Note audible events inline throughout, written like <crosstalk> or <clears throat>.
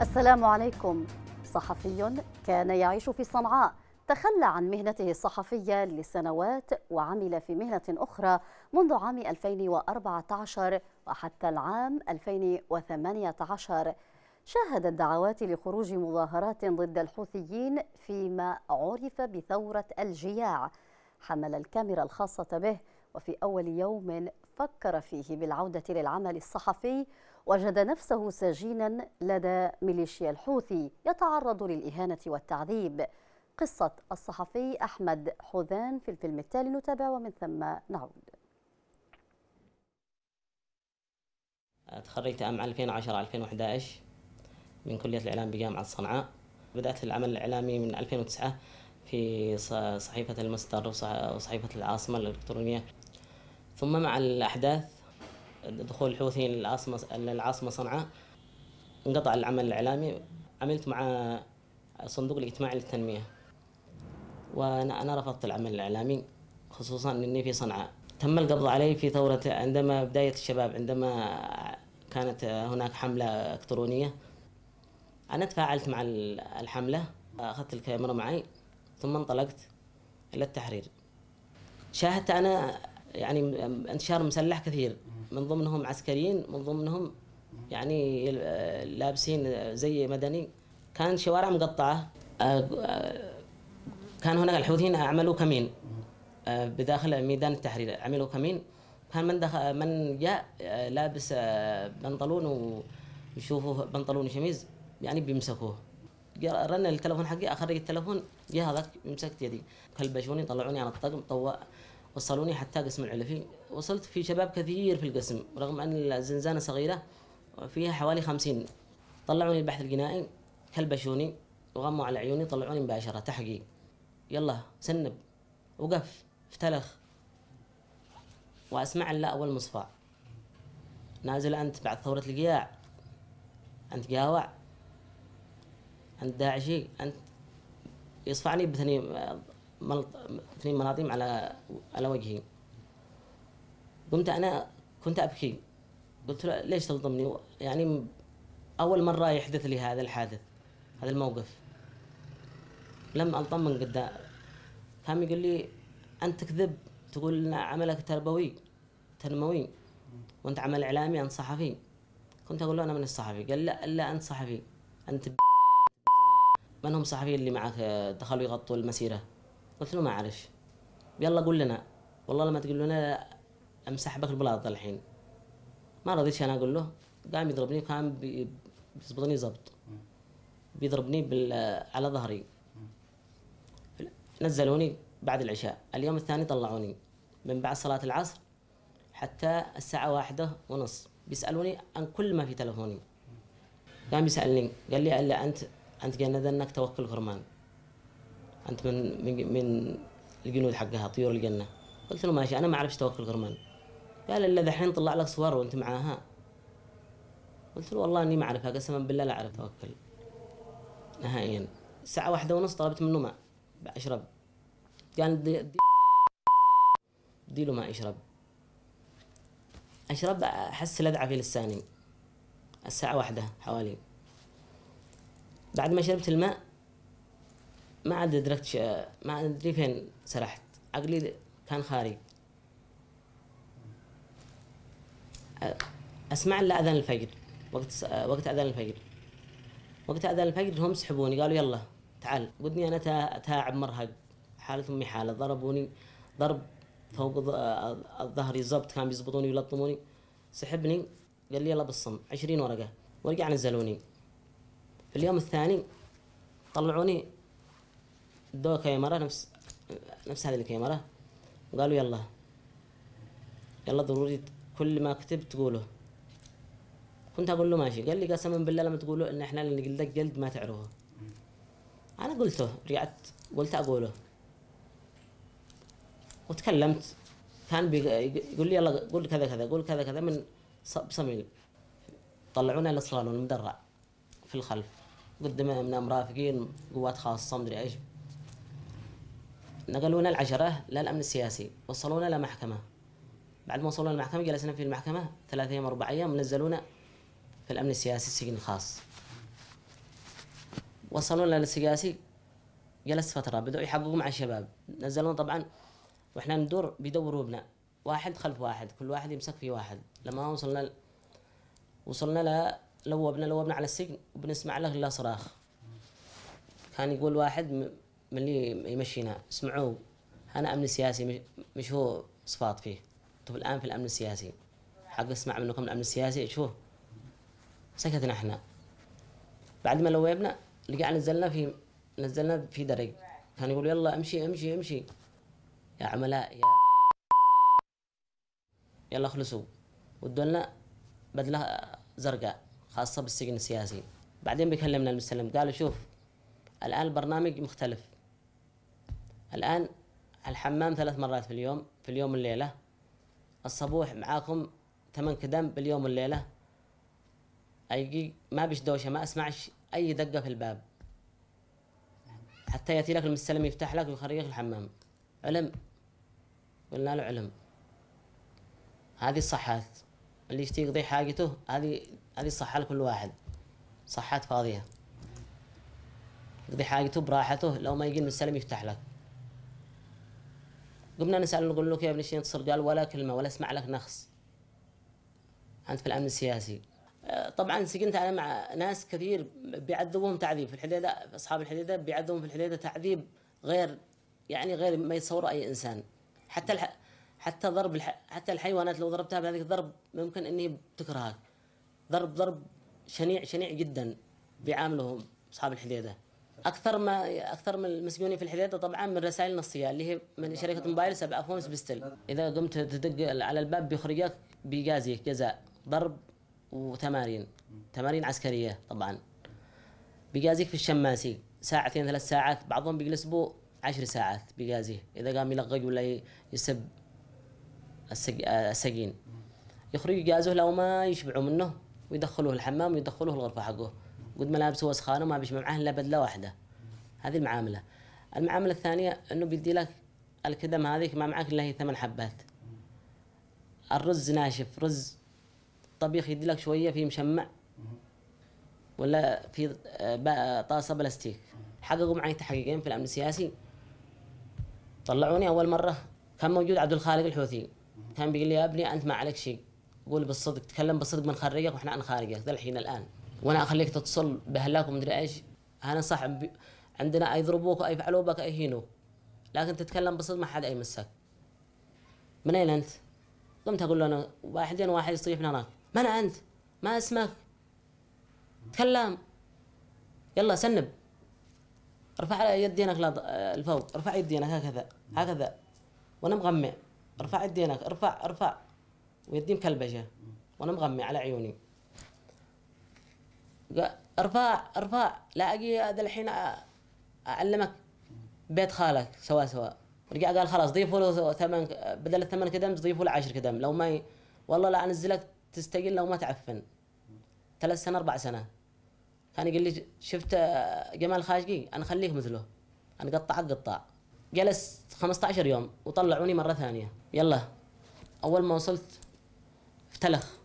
السلام عليكم صحفي كان يعيش في صنعاء تخلى عن مهنته الصحفية لسنوات وعمل في مهنة أخرى منذ عام 2014 وحتى العام 2018 شاهد دعوات لخروج مظاهرات ضد الحوثيين فيما عرف بثورة الجياع حمل الكاميرا الخاصة به وفي أول يوم فكر فيه بالعودة للعمل الصحفي وجد نفسه سجينا لدى ميليشيا الحوثي يتعرض للإهانة والتعذيب قصة الصحفي أحمد حذان في الفيلم التالي نتابع ومن ثم نعود تخرجت عام 2010-2011 من كلية الإعلام بجامعة صنعاء بدأت العمل الإعلامي من 2009 في صحيفة المصدر وصحيفة العاصمة الإلكترونية ثم مع الأحداث دخول الحوثيين للعاصمة العاصمه صنعاء انقطع العمل الإعلامي عملت مع صندوق الاجتماعي للتنمية وأنا رفضت العمل الإعلامي خصوصا أني في صنعاء تم القبض علي في ثورة عندما بداية الشباب عندما كانت هناك حملة إلكترونية أنا تفاعلت مع الحملة أخذت الكاميرا معي ثم انطلقت إلى التحرير شاهدت أنا يعني انتشار مسلح كثير من ضمنهم عسكريين من ضمنهم يعني لابسين زي مدني كان شوارع مقطعة كان هناك الحوثيين عملوا كمين بداخل ميدان التحرير عملوا كمين كان من دخل من جاء لابس بنطلون ويشوفوه بنطلون وشميز يعني بيمسكوه رن التلفون حقي اخرج التلفون جه هذاك مسكت يدي كلبشوني طلعوني على الطقم طوى وصلوني حتى قسم العلفي وصلت في شباب كثير في القسم رغم أن الزنزانة صغيرة فيها حوالي خمسين طلعوني البحث الجنائي كلبشوني وغموا على عيوني طلعوني مباشرة تحقيق يلا سنب وقف افتلخ وأسمع لا أول مصفى نازل أنت بعد ثورة القياع أنت قاوع أنت داعشي أنت يصفعني بثني اثنين مناطيم على على وجهي قمت انا كنت ابكي قلت له ليش تلطمني يعني اول مره يحدث لي هذا الحادث هذا الموقف لم الطم من قدام فهم يقول لي انت تكذب تقول ان عملك تربوي تنموي وانت عمل اعلامي انت صحفي كنت اقول له انا من الصحفي قال لا لا انت صحفي انت من هم الصحفيين اللي معك دخلوا آه، يغطوا المسيره قلت له ما اعرف يلا قول لنا والله لما تقول لنا امسح بك البلاط الحين ما رضيتش انا اقول له قام يضربني كان بيضبطني زبط بيضربني بال... على ظهري نزلوني بعد العشاء اليوم الثاني طلعوني من بعد صلاة العصر حتى الساعة واحدة ونص بيسألوني عن كل ما في تلفوني قام يسألني قال لي إلا أنت أنت جند انك توكل غرمان انت من من, من الجنود حقها طيور الجنه قلت له ماشي انا ما اعرفش توكل غرمان قال الا دحين طلع لك صور وانت معاها قلت له والله اني ما اعرفها قسما بالله لا اعرف توكل نهائيا الساعه واحدة ونص طلبت منه ماء اشرب قال دي, دي, دي له ماء يشرب اشرب احس لذعه في لساني الساعه واحدة حوالي بعد ما شربت الماء ما عاد أدركت ما أدري فين سرحت عقلي كان خارج أسمع إلا أذان الفجر وقت وقت أذان الفجر وقت أذان الفجر هم سحبوني قالوا يلا تعال ودني أنا تاعب مرهق حالة أمي حالة ضربوني ضرب فوق ظهري الزبط كان بيزبطوني ويلطموني سحبني قال لي يلا بالصم عشرين ورقة ورجع نزلوني في اليوم الثاني طلعوني دو كاميرا نفس نفس هذه الكاميرا وقالوا يلا يلا ضروري كل ما كتب تقوله كنت اقول له ماشي قال لي قسما بالله لما تقولوا ان احنا اللي نقول لك جلد ما تعرفه انا قلته رجعت قلت اقوله وتكلمت كان يقول لي يلا قول كذا كذا قول كذا كذا من بصميم طلعونا للصالون المدرع في الخلف قدمنا مرافقين قوات خاصه مدري ايش نقلونا العشرة للأمن السياسي وصلونا لمحكمة بعد ما وصلونا المحكمة جلسنا في المحكمة ثلاثة أيام أربع أيام نزلونا في الأمن السياسي السجن الخاص وصلونا للسياسي جلست فترة بدأوا يحققوا مع الشباب نزلونا طبعا وإحنا ندور بيدوروا بنا واحد خلف واحد كل واحد يمسك في واحد لما وصلنا ل... وصلنا ل... لوبنا لوبنا على السجن وبنسمع له صراخ كان يقول واحد من اللي يمشينا اسمعوا انا امن سياسي مش هو صفات فيه طب الان في الامن السياسي حق اسمع منكم الامن السياسي شو سكتنا احنا بعد ما لويبنا رجع نزلنا في نزلنا في درج كان يقول يلا امشي امشي امشي يا عملاء يا يلا خلصوا ودوا لنا بدله زرقاء خاصه بالسجن السياسي بعدين بيكلمنا المسلم قالوا شوف الان البرنامج مختلف الآن الحمام ثلاث مرات في اليوم في اليوم والليلة الصبوح معاكم ثمان كدم باليوم والليلة أي ما بيش دوشة ما أسمعش أي دقة في الباب حتى يأتي لك المستلم يفتح لك ويخرجك الحمام علم قلنا له علم هذه الصحات اللي يشتي يقضي حاجته هذه هذه الصحة لكل واحد صحات فاضية يقضي حاجته براحته لو ما يجي المستلم يفتح لك قمنا نسأل نقول له يا ابن شين تصل قال ولا كلمة ولا اسمع لك نخس أنت في الأمن السياسي آه، طبعا سجنت أنا مع ناس كثير بيعذبوهم تعذيب في الحديدة أصحاب الحديدة بيعذبوهم في الحديدة تعذيب غير يعني غير ما يتصوره أي إنسان حتى الح... حتى ضرب الح... حتى الحيوانات لو ضربتها بهذيك الضرب ممكن إني بتكرهك ضرب ضرب شنيع شنيع جدا بيعاملهم أصحاب الحديدة اكثر ما اكثر من المسجونين في الحديده طبعا من رسائل نصيه اللي هي من شركه موبايل سبعة فونس بستل اذا قمت تدق على الباب بيخرجك بيجازيك جزاء ضرب وتمارين تمارين عسكريه طبعا بيجازيك في الشماسي ساعتين ثلاث ساعات بعضهم بيجلسوا عشر ساعات بيجازيه اذا قام يلغق ولا يسب السجين يخرج يجازه لو ما يشبعوا منه ويدخلوه الحمام ويدخلوه الغرفه حقه قد ملابسه وسخانه وما بيش معاه الا بدله واحده هذه المعامله المعامله الثانيه انه بيدي لك الكدم هذه ما معك الا هي ثمان حبات الرز ناشف رز طبيخ يدي لك شويه فيه مشمع ولا في آه، طاسه بلاستيك حققوا معي تحقيقين في الامن السياسي طلعوني اول مره كان موجود عبد الخالق الحوثي كان بيقول لي يا ابني انت ما عليك شيء قول بالصدق تكلم بالصدق من خرجك واحنا عن خارجك ذا الحين الان وانا اخليك تتصل بهلاك ومدري ايش انا صح عندنا يضربوك اي يفعلوا بك اي هينو لكن تتكلم بصدق ما حد اي مسك من اين انت؟ قمت اقول له انا واحدين واحد يصيح من هناك من انت؟ ما اسمك؟ تكلم يلا سنب ارفع يدينك لفوق ارفع يدينك هكذا هكذا وانا مغمى ارفع يدينك ارفع ارفع ويدي مكلبشه وانا مغمى على عيوني ارفع ارفع لا اجي هذا الحين اعلمك بيت خالك سوا سوا رجع قال خلاص ضيفوا له ثمن بدل الثمن كدم ضيفوا له 10 كدم لو ما ي... والله لا انزلك تستقل لو ما تعفن ثلاث سنه اربع سنه كان يقول لي شفت جمال خاشقي انا خليك مثله انا قطعك قطع جلس 15 يوم وطلعوني مره ثانيه يلا اول ما وصلت افتلخ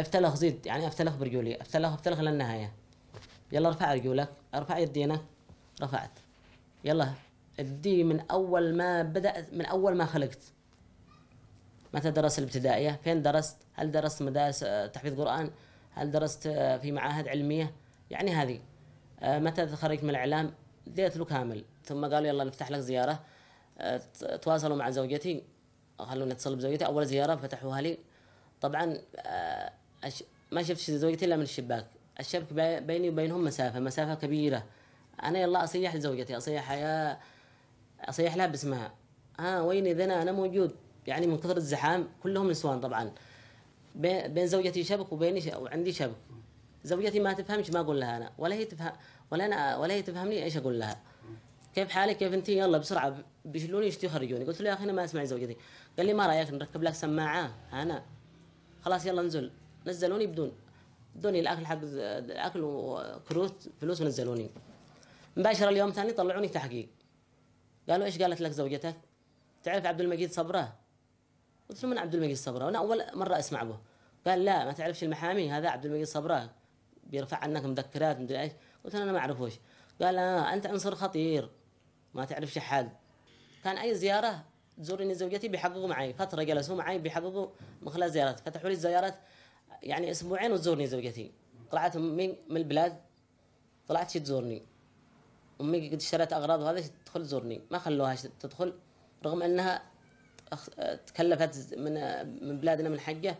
افتلخ زيد يعني افتلخ برجولي افتلخ افتلخ للنهاية يلا ارفع رجولك ارفع يدينك رفعت يلا ادي من اول ما بدأت من اول ما خلقت متى درس الابتدائية فين درست هل درست مدارس آه، تحفيظ قرآن هل درست آه، في معاهد علمية يعني هذه آه، متى تخرجت من الإعلام ديت له كامل ثم قالوا يلا نفتح لك زيارة تواصلوا مع زوجتي خلوني اتصل بزوجتي أول زيارة فتحوها لي طبعا أش... ما شفت زوجتي الا من الشباك الشبك بيني وبينهم مسافه مسافه كبيره انا يلا اصيح لزوجتي اصيح يا اصيح لها باسمها ها آه وين اذا انا انا موجود يعني من كثر الزحام كلهم نسوان طبعا بين بين زوجتي شبك وبيني ش... وعندي شبك زوجتي ما تفهمش ما اقول لها انا ولا هي تفهم ولا انا ولا هي تفهمني ايش اقول لها كيف حالك كيف انت يلا بسرعه بيشلوني يخرجوني قلت له يا اخي انا ما اسمع زوجتي قال لي ما رايك نركب لك سماعه انا خلاص يلا انزل نزلوني بدون ادوني الاكل حق الاكل وكروت فلوس ونزلوني مباشره اليوم ثاني طلعوني تحقيق قالوا ايش قالت لك زوجتك؟ تعرف عبد المجيد صبره؟ قلت له من عبد المجيد صبره؟ انا اول مره اسمع به قال لا ما تعرفش المحامي هذا عبد المجيد صبره بيرفع عنك مذكرات مدري ايش قلت انا ما اعرفوش قال آه انت عنصر خطير ما تعرفش حد كان اي زياره تزورني زوجتي بيحققوا معي فتره جلسوا معي بيحققوا من خلال زيارات فتحوا لي الزيارات يعني اسبوعين وتزورني زوجتي طلعت امي من البلاد طلعت تزورني امي قد اشتريت اغراض وهذا تدخل تزورني ما خلوها تدخل رغم انها تكلفت من من بلادنا من حقه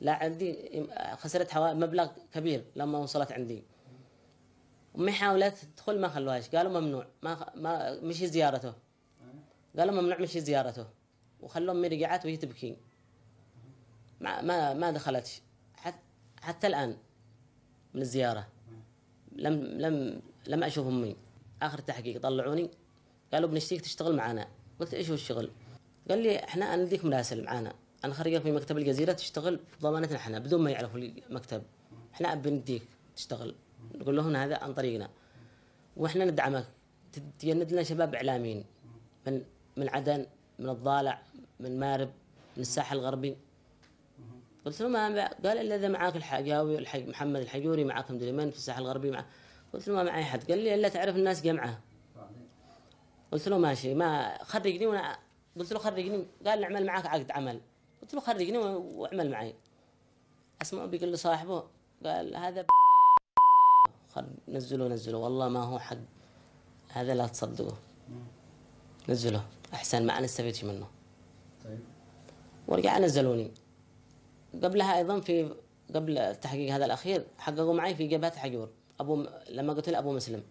لا عندي خسرت مبلغ كبير لما وصلت عندي امي حاولت تدخل ما خلوهاش قالوا ممنوع ما ما مشي زيارته قالوا ممنوع مشي زيارته وخلوا امي رجعت وهي تبكي ما ما, ما دخلتش حتى الآن من الزيارة لم لم لم أشوف أمي آخر تحقيق طلعوني قالوا بنشتيك تشتغل معنا قلت إيش هو الشغل قال لي إحنا نديك مراسل معنا أنا خريجه في مكتب الجزيرة تشتغل بضمانتنا إحنا بدون ما يعرفوا المكتب إحنا بنديك تشتغل نقول لهم هذا عن طريقنا وإحنا ندعمك تجند لنا شباب إعلاميين من من عدن من الضالع من مارب من الساحل الغربي قلت له ما قال الا اذا معاك الحجاوي الحج محمد الحجوري معاك مدري في الساحل الغربي مع قلت له ما معي احد قال لي الا تعرف الناس جمعه قلت له ماشي ما خرجني وانا قلت له خرجني قال لي اعمل معاك عقد عمل قلت له خرجني واعمل معي اسمع بيقول لصاحبه قال هذا خل نزله نزله والله ما هو حق هذا لا تصدقه نزله احسن ما انا استفدت منه طيب ورجع نزلوني قبلها ايضا في قبل التحقيق هذا الاخير حققوا معي في جبهه حجور ابو لما قلت ابو مسلم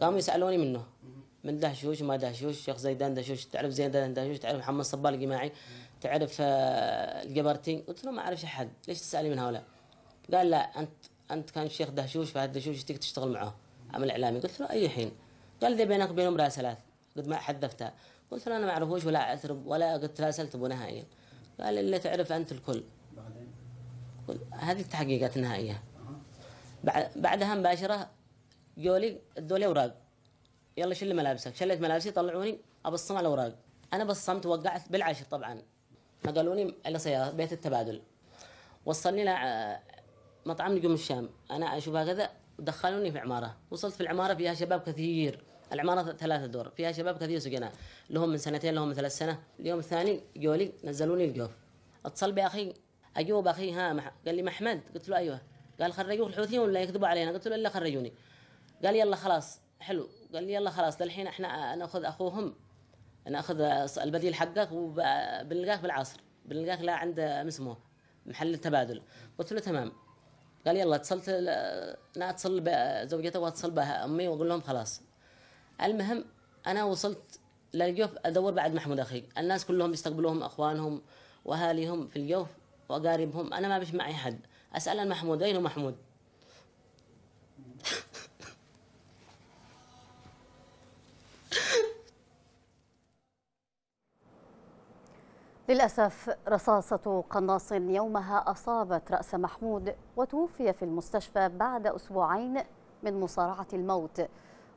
قاموا يسالوني منه من دهشوش ما دهشوش شيخ زيدان دهشوش تعرف زيدان دهشوش تعرف محمد صبال الجماعي تعرف آه، الجبرتي قلت له ما اعرف احد ليش تسالني من هؤلاء قال لا انت انت كان الشيخ دهشوش فهد دهشوش تيجي تشتغل معه عمل اعلامي قلت له اي حين قال لي بينك وبينه مراسلات قد ما حذفتها قلت له انا ما اعرفوش ولا اعترف ولا قد تراسلت ابو نهائيا قال اللي تعرف انت الكل هذه التحقيقات النهائيه بعدها مباشره جولي ادوا لي اوراق يلا شل ملابسك شلت ملابسي طلعوني ابصم على الاوراق انا بصمت وقعت بالعاشر طبعا نقلوني الى سياره بيت التبادل وصلني ل مطعم نجوم الشام انا اشوفها كذا ودخلوني في عماره وصلت في العماره فيها شباب كثير العماره ثلاثة دور فيها شباب كثير سجناء لهم من سنتين لهم من ثلاث سنه اليوم الثاني جولي نزلوني الجوف اتصل باخي اجوب اخي ها مح... قال لي محمد قلت له ايوه قال خرجوه الحوثيين ولا يكذبوا علينا قلت له الا خرجوني قال يلا خلاص حلو قال لي يلا خلاص للحين احنا ناخذ اخوهم ناخذ البديل حقك وبنلقاك بالعصر بنلقاك لا عند اسمه محل التبادل قلت له تمام قال يلا اتصلت انا اتصل بزوجته واتصل بها امي واقول لهم خلاص المهم انا وصلت للجوف ادور بعد محمود اخي الناس كلهم يستقبلوهم اخوانهم واهاليهم في الجوف واقاربهم انا ما بش معي حد اسال عن محمود اين محمود للأسف رصاصة قناص يومها أصابت رأس محمود وتوفي في المستشفى بعد أسبوعين من مصارعة الموت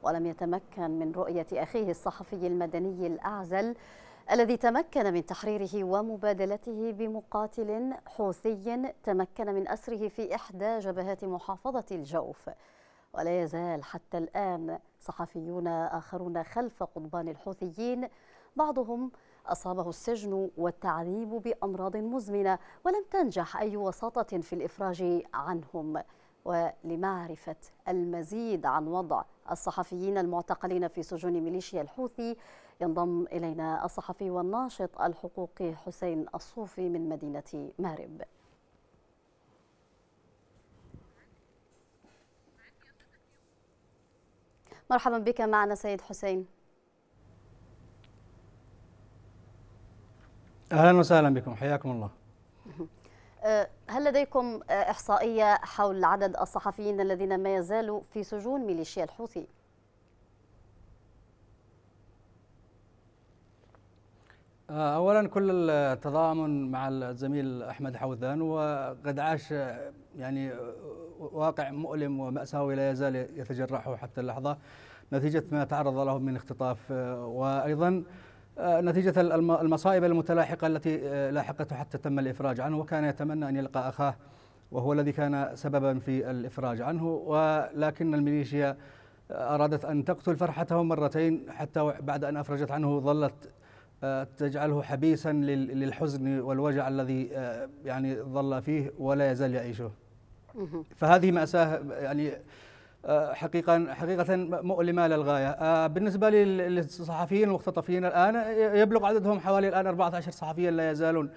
ولم يتمكن من رؤية أخيه الصحفي المدني الأعزل الذي تمكن من تحريره ومبادلته بمقاتل حوثي تمكن من أسره في إحدى جبهات محافظة الجوف ولا يزال حتى الآن صحفيون آخرون خلف قضبان الحوثيين بعضهم أصابه السجن والتعذيب بأمراض مزمنة ولم تنجح أي وساطة في الإفراج عنهم ولمعرفة المزيد عن وضع الصحفيين المعتقلين في سجون ميليشيا الحوثي ينضم إلينا الصحفي والناشط الحقوقي حسين الصوفي من مدينة مارب مرحبا بك معنا سيد حسين اهلا وسهلا بكم حياكم الله <laughs> أه، هل لديكم أه، احصائيه حول عدد الصحفيين الذين ما يزالوا في سجون ميليشيا الحوثي آه، اولا كل التضامن مع الزميل احمد حوذان وقد عاش يعني واقع مؤلم وماساوي لا يزال يتجرحه حتى اللحظه نتيجه ما تعرض له من اختطاف آه، وايضا آه، نتيجه المصائب المتلاحقه التي لاحقته حتى تم الافراج عنه وكان يتمنى ان يلقى اخاه وهو الذي كان سببا في الافراج عنه ولكن الميليشيا أرادت أن تقتل فرحته مرتين حتى بعد أن أفرجت عنه ظلت تجعله حبيسا للحزن والوجع الذي آه، يعني ظل فيه ولا يزال يعيشه فهذه مأساة يعني آه، حقيقة حقيقة مؤلمة للغاية آه، بالنسبة للصحفيين المختطفين الآن يبلغ عددهم حوالي الآن 14 صحفيا لا يزالون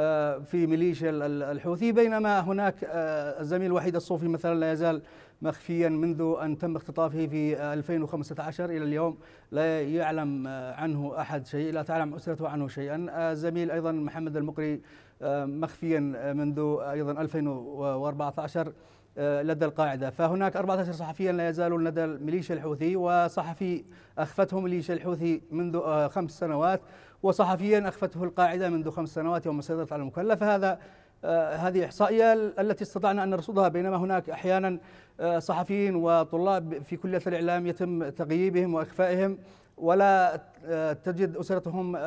آه، في ميليشيا الحوثي بينما هناك آه، الزميل الوحيد الصوفي مثلا لا يزال مخفيا منذ أن تم اختطافه في 2015 إلى اليوم لا يعلم آه، عنه أحد شيء لا تعلم أسرته عنه شيئا الزميل أيضا محمد المقري مخفيا منذ أيضا 2014 لدى القاعدة فهناك 14 صحفيا لا يزالون لدى الميليشيا الحوثي وصحفي أخفته ميليشيا الحوثي منذ خمس سنوات وصحفيا أخفته القاعدة منذ خمس سنوات يوم سيطرت على المكلف هذا آه، هذه إحصائية التي استطعنا أن نرصدها بينما هناك أحيانا آه، صحفيين وطلاب في كلية الإعلام يتم تغييبهم وإخفائهم ولا آه، تجد أسرتهم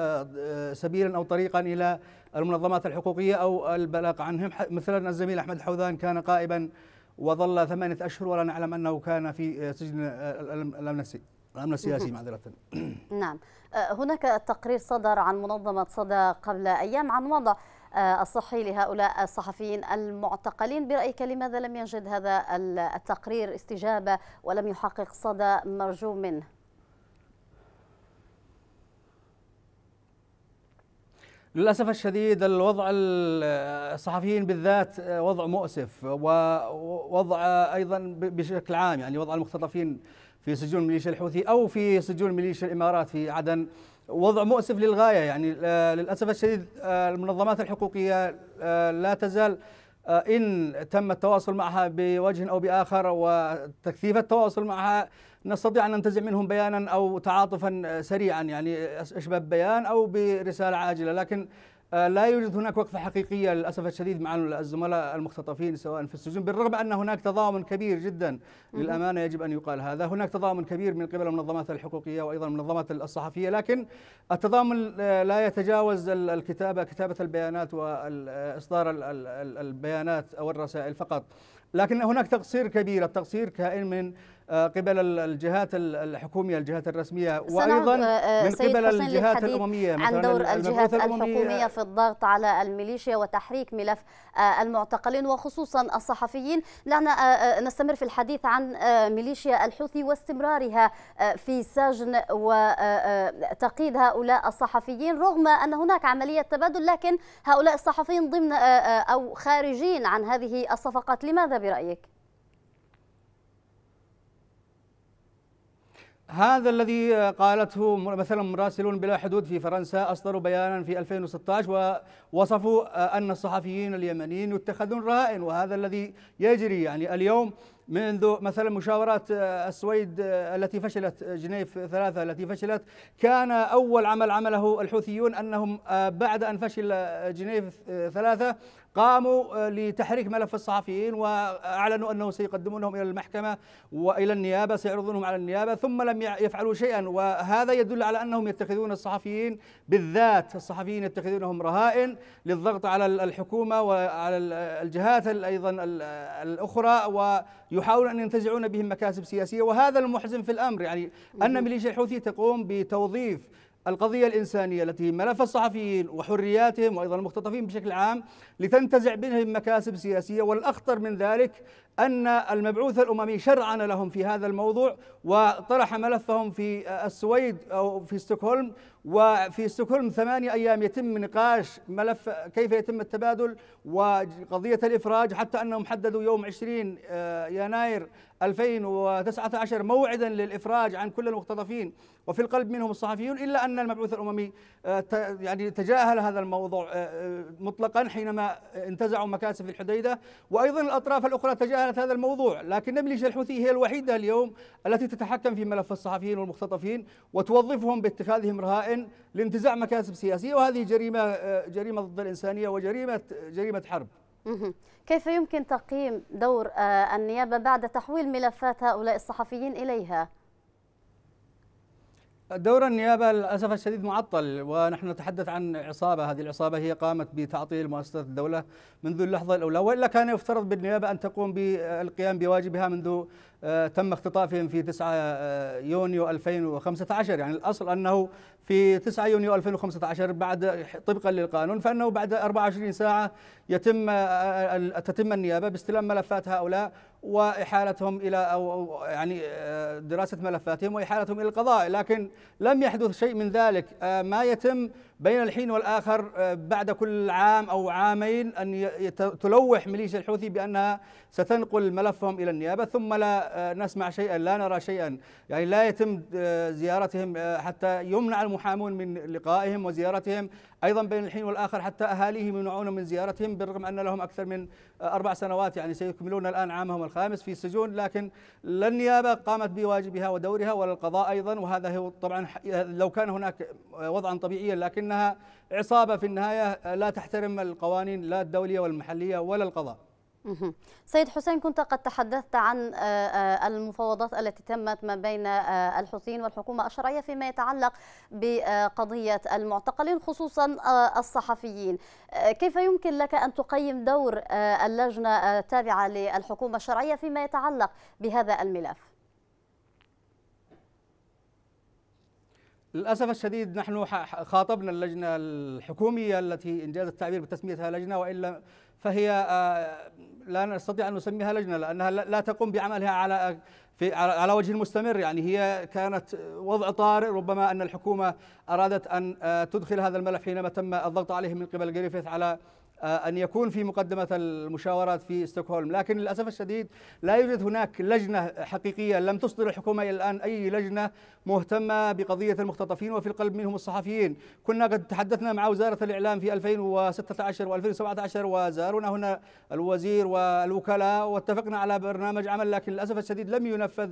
سبيلا أو طريقا إلى المنظمات الحقوقية أو البلاغ عنهم مثلا الزميل أحمد الحوذان كان قائبا وظل ثمانية أشهر ولا نعلم أنه كان في سجن الأمن النفسي الأمن السياسي معذرة <clears throat> نعم أه، هناك تقرير صدر عن منظمة صدى قبل أيام عن وضع أه، الصحي لهؤلاء الصحفيين المعتقلين برأيك لماذا لم يجد هذا التقرير استجابة ولم يحقق صدى مرجو منه للأسف الشديد الوضع الصحفيين بالذات أه، وضع مؤسف ووضع أيضا بشكل عام يعني وضع المختطفين في سجون ميليشيا الحوثي أو في سجون ميليشيا الإمارات في عدن وضع مؤسف للغاية يعني آه، للأسف الشديد آه، المنظمات الحقوقية آه، لا تزال إن تم التواصل معها بوجه أو بآخر وتكثيف التواصل معها نستطيع أن ننتزع منهم بيانا أو تعاطفا سريعا يعني أشبه بيان أو برسالة عاجلة لكن آه، لا يوجد هناك وقفة حقيقية للأسف الشديد مع الزملاء المختطفين سواء في السجون بالرغم أن هناك تضامن كبير جدا للأمانة يجب أن يقال هذا هناك تضامن كبير من قبل المنظمات الحقوقية وأيضا المنظمات الصحفية لكن التضامن آه، لا يتجاوز الكتابة كتابة البيانات وإصدار البيانات أو الرسائل فقط لكن هناك تقصير كبير التقصير كائن من آه، قبل الجهات الحكوميه الجهات الرسميه وايضا آه، آه، من قبل الجهات الامميه عن دور الجهات الحكوميه في الضغط على الميليشيا وتحريك ملف المعتقلين وخصوصا الصحفيين لأن نستمر في الحديث عن ميليشيا الحوثي واستمرارها في سجن وتقييد هؤلاء الصحفيين رغم ان هناك عمليه تبادل لكن هؤلاء الصحفيين ضمن او خارجين عن هذه الصفقات لماذا برايك هذا الذي آه، قالته مثلا مراسلون بلا حدود في فرنسا أصدروا بيانا في 2016 ووصفوا آه، أن الصحفيين اليمنيين يتخذون رهائن وهذا الذي يجري يعني اليوم منذ مثلا مشاورات آه، السويد التي فشلت جنيف ثلاثة التي فشلت كان أول عمل عمله الحوثيون أنهم بعد أن فشل جنيف ثلاثة قاموا آه، لتحريك ملف الصحفيين واعلنوا انه سيقدمونهم الى المحكمه والى النيابه سيعرضونهم على النيابه ثم لم يفعلوا شيئا وهذا يدل على انهم يتخذون الصحفيين بالذات الصحفيين يتخذونهم رهائن للضغط على الحكومه وعلى الجهات ايضا الاخرى ويحاولون ان ينتزعون بهم مكاسب سياسيه وهذا المحزن في الامر يعني ان ميليشيا الحوثي تقوم بتوظيف القضية الإنسانية التي ملف الصحفيين وحرياتهم وأيضا المختطفين بشكل عام لتنتزع بهم مكاسب سياسية والأخطر من ذلك أن المبعوث الأممي شرعن لهم في هذا الموضوع وطرح ملفهم في السويد أو في ستوكهولم وفي ستوكهولم ثمانية أيام يتم نقاش ملف كيف يتم التبادل وقضية الإفراج حتى أنهم حددوا يوم 20 آه، يناير 2019 موعدا للإفراج عن كل المختطفين وفي القلب منهم الصحفيون إلا أن المبعوث الأممي آه، يعني تجاهل هذا الموضوع آه، مطلقا حينما انتزعوا مكاسب الحديدة وأيضا الأطراف الأخرى تجاهلت هذا الموضوع لكن ميليشيا الحوثي هي الوحيدة اليوم التي تتحكم في ملف الصحفيين والمختطفين وتوظفهم باتخاذهم رهائن كائن لانتزاع مكاسب سياسيه وهذه جريمه جريمه ضد الانسانيه وجريمه جريمه حرب كيف يمكن تقييم دور آه، النيابه بعد تحويل ملفات هؤلاء الصحفيين اليها دور النيابه للاسف الشديد معطل ونحن نتحدث عن عصابه، هذه العصابه هي قامت بتعطيل مؤسسات الدوله منذ اللحظه الاولى، والا كان يفترض بالنيابه ان تقوم بالقيام بواجبها منذ آه، تم اختطافهم في 9 آه، يونيو 2015 يعني الأصل أنه في 9 يونيو 2015 بعد طبقا للقانون فانه بعد 24 ساعه يتم آه، آه، تتم النيابه باستلام ملفات هؤلاء واحالتهم الى او يعني آه، دراسه ملفاتهم واحالتهم الى القضاء لكن لم يحدث شيء من ذلك ما يتم بين الحين والآخر آه، بعد كل عام أو عامين أن تلوح ميليشيا الحوثي بأنها ستنقل ملفهم إلى النيابة ثم لا آه، نسمع شيئا لا نرى شيئا يعني لا يتم آه، زيارتهم حتى يمنع المحامون من لقائهم وزيارتهم أيضا بين الحين والآخر حتى أهاليهم يمنعون من زيارتهم بالرغم أن لهم أكثر من أربع سنوات يعني سيكملون الآن عامهم الخامس في السجون لكن لا النيابة قامت بواجبها ودورها ولا القضاء أيضا وهذا هو طبعا لو كان هناك وضعا طبيعيا لكن انها عصابة في النهاية لا تحترم القوانين لا الدولية والمحلية ولا القضاء سيد حسين كنت قد تحدثت عن آه، آه، المفاوضات التي تمت ما بين آه، الحوثيين والحكومة الشرعية فيما يتعلق بقضية المعتقلين خصوصا الصحفيين كيف يمكن لك أن تقيم دور اللجنة التابعة للحكومة الشرعية فيما يتعلق بهذا الملف؟ للأسف الشديد نحن خاطبنا اللجنة الحكومية التي إن جاز التعبير بتسميتها لجنة وإلا فهي آه، لا نستطيع أن نسميها لجنة لأنها لا تقوم بعملها على في على وجه مستمر يعني هي كانت وضع طارئ ربما أن الحكومة أرادت أن آه، تدخل هذا الملف حينما تم الضغط عليه من قبل جريفيث على آه، أن يكون في مقدمة المشاورات في ستوكهولم لكن للأسف الشديد لا يوجد هناك لجنة حقيقية لم تصدر الحكومة إلى الآن أي لجنة مهتمة بقضية المختطفين وفي القلب منهم الصحفيين كنا قد تحدثنا مع وزارة الإعلام في 2016 و2017 وزارونا هنا الوزير والوكلاء واتفقنا على برنامج عمل لكن للأسف الشديد لم ينفذ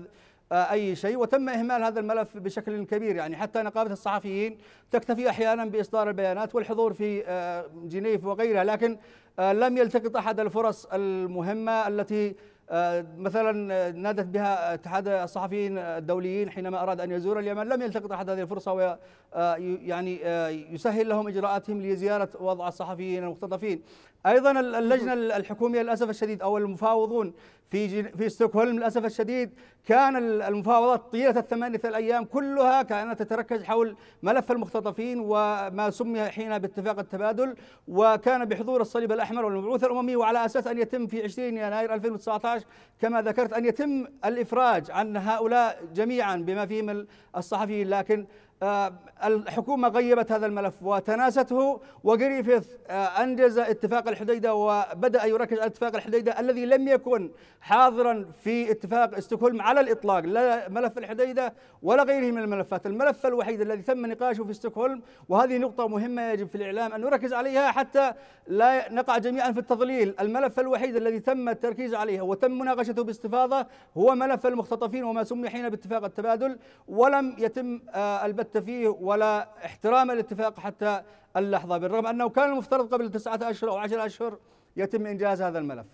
أي شيء وتم إهمال هذا الملف بشكل كبير يعني حتى نقابة الصحفيين تكتفي أحيانا بإصدار البيانات والحضور في آه، جنيف وغيرها لكن آه، لم يلتقط أحد الفرص المهمة التي آه، مثلا نادت بها اتحاد الصحفيين الدوليين حينما اراد ان يزور اليمن لم يلتقط احد هذه الفرصه آه، يعني آه، يسهل لهم اجراءاتهم لزياره وضع الصحفيين المختطفين. ايضا اللجنه الحكوميه للاسف الشديد او المفاوضون في في ستوكهولم للاسف الشديد كان المفاوضات طيله الثمانيه الايام كلها كانت تتركز حول ملف المختطفين وما سمي حينها باتفاق التبادل وكان بحضور الصليب الاحمر والمبعوث الاممي وعلى اساس ان يتم في 20 يناير 2019 كما ذكرت ان يتم الافراج عن هؤلاء جميعا بما فيهم الصحفيين لكن آه، الحكومة غيبت هذا الملف وتناسته وجريفيث آه، أنجز اتفاق الحديدة وبدأ يركز على اتفاق الحديدة الذي لم يكن حاضرا في اتفاق استوكهولم على الإطلاق لا ملف الحديدة ولا غيره من الملفات الملف الوحيد الذي تم نقاشه في استوكهولم وهذه نقطة مهمة يجب في الإعلام أن نركز عليها حتى لا نقع جميعا في التضليل الملف الوحيد الذي تم التركيز عليه وتم مناقشته باستفاضة هو ملف المختطفين وما سمي حين باتفاق التبادل ولم يتم آه، البت فيه ولا احترام الاتفاق حتى اللحظة بالرغم أنه كان المفترض قبل تسعة أشهر أو عشر أشهر يتم إنجاز هذا الملف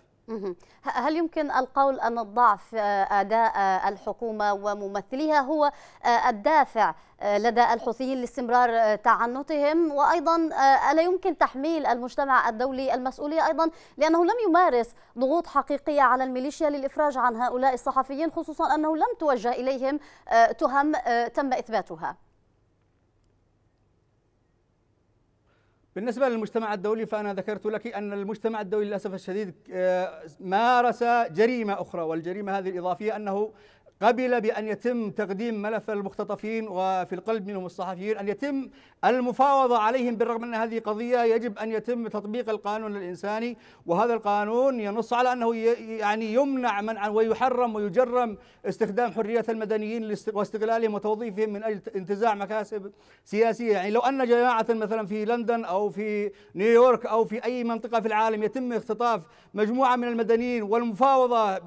هل يمكن القول أن الضعف آه، أداء آه، الحكومة وممثليها هو آه، الدافع لدى الحوثيين لاستمرار تعنتهم وأيضا ألا يمكن تحميل المجتمع الدولي المسؤولية أيضا لأنه لم يمارس ضغوط حقيقية على الميليشيا للإفراج عن هؤلاء الصحفيين خصوصا أنه لم توجه إليهم تهم تم إثباتها بالنسبة للمجتمع الدولي فأنا ذكرت لك أن المجتمع الدولي للأسف الشديد آه، مارس جريمة أخرى والجريمة هذه الإضافية أنه قبل بأن يتم تقديم ملف المختطفين وفي القلب منهم الصحفيين أن يتم المفاوضة عليهم بالرغم أن هذه قضية يجب أن يتم تطبيق القانون الإنساني وهذا القانون ينص على أنه يعني يمنع من ويحرم ويجرم استخدام حرية المدنيين واستغلالهم وتوظيفهم من أجل انتزاع مكاسب سياسية يعني لو أن جماعة مثلا في لندن أو في نيويورك أو في أي منطقة في العالم يتم اختطاف مجموعة من المدنيين والمفاوضة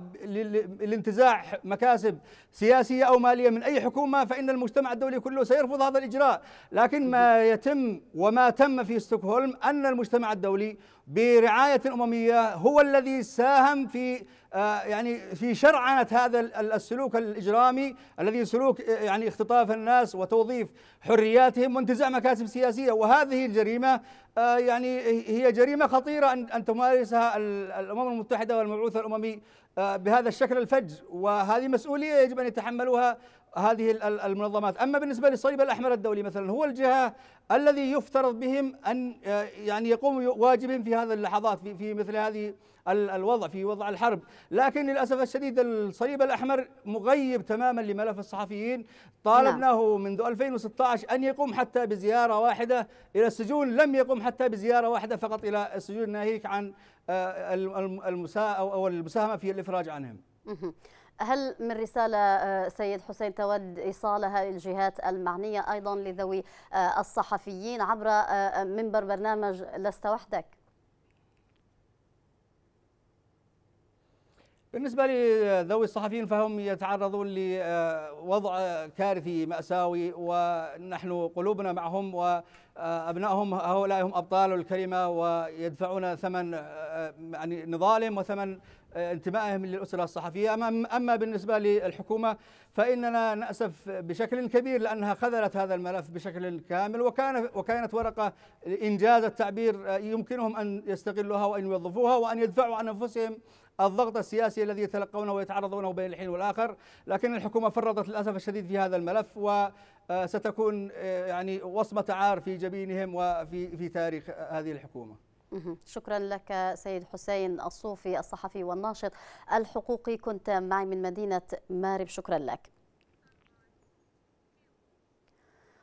لانتزاع مكاسب سياسية أو مالية من أي حكومة فإن المجتمع الدولي كله سيرفض هذا الإجراء لكن ما يتم وما تم في ستوكهولم أن المجتمع الدولي برعاية أممية هو الذي ساهم في آه، يعني في شرعنة هذا السلوك الإجرامي الذي سلوك آه، يعني اختطاف الناس وتوظيف حرياتهم وانتزاع مكاسب سياسية وهذه الجريمة آه، يعني هي جريمة خطيرة أن تمارسها الأمم المتحدة والمبعوث الأممي بهذا الشكل الفج وهذه مسؤولية يجب أن يتحملها هذه المنظمات أما بالنسبة للصليب الأحمر الدولي مثلا هو الجهة الذي يفترض بهم أن آه، يعني يقوم واجبهم في هذه اللحظات في, في مثل هذه الوضع في وضع الحرب لكن للأسف الشديد الصليب الأحمر مغيب تماما لملف الصحفيين طالبناه نعم. منذ 2016 أن يقوم حتى بزيارة واحدة إلى السجون لم يقم حتى بزيارة واحدة فقط إلى السجون ناهيك عن آه، المساء أو المساهمة في الإفراج عنهم هل من رسالة آه، سيد حسين تود إيصالها للجهات المعنية أيضا لذوي آه، الصحفيين عبر آه، منبر برنامج لست وحدك؟ بالنسبة لذوي الصحفيين فهم يتعرضون لوضع كارثي مأساوي ونحن قلوبنا معهم وأبنائهم هؤلاء هم أبطال الكلمة ويدفعون ثمن يعني نضالهم وثمن انتمائهم للأسرة الصحفية أما بالنسبة للحكومة فإننا نأسف بشكل كبير لأنها خذلت هذا الملف بشكل كامل وكان وكانت ورقة إنجاز التعبير يمكنهم أن يستغلوها وأن يوظفوها وأن يدفعوا عن أنفسهم الضغط السياسي الذي يتلقونه ويتعرضونه بين الحين والآخر لكن الحكومة فرطت للأسف الشديد في هذا الملف وستكون آه، آه، يعني وصمة عار في جبينهم وفي في تاريخ هذه الحكومة شكرا لك سيد حسين الصوفي الصحفي والناشط الحقوقي كنت معي من مدينة مارب شكرا لك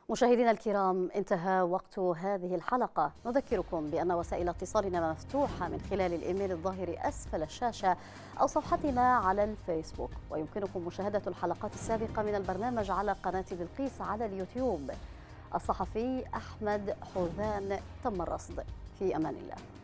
مشاهدينا الكرام انتهى وقت هذه الحلقة نذكركم بأن وسائل اتصالنا مفتوحة من خلال الإيميل الظاهر أسفل الشاشة أو صفحتنا على الفيسبوك ويمكنكم مشاهدة الحلقات السابقة من البرنامج على قناة بلقيس على اليوتيوب الصحفي أحمد حوذان تم الرصد في أمان الله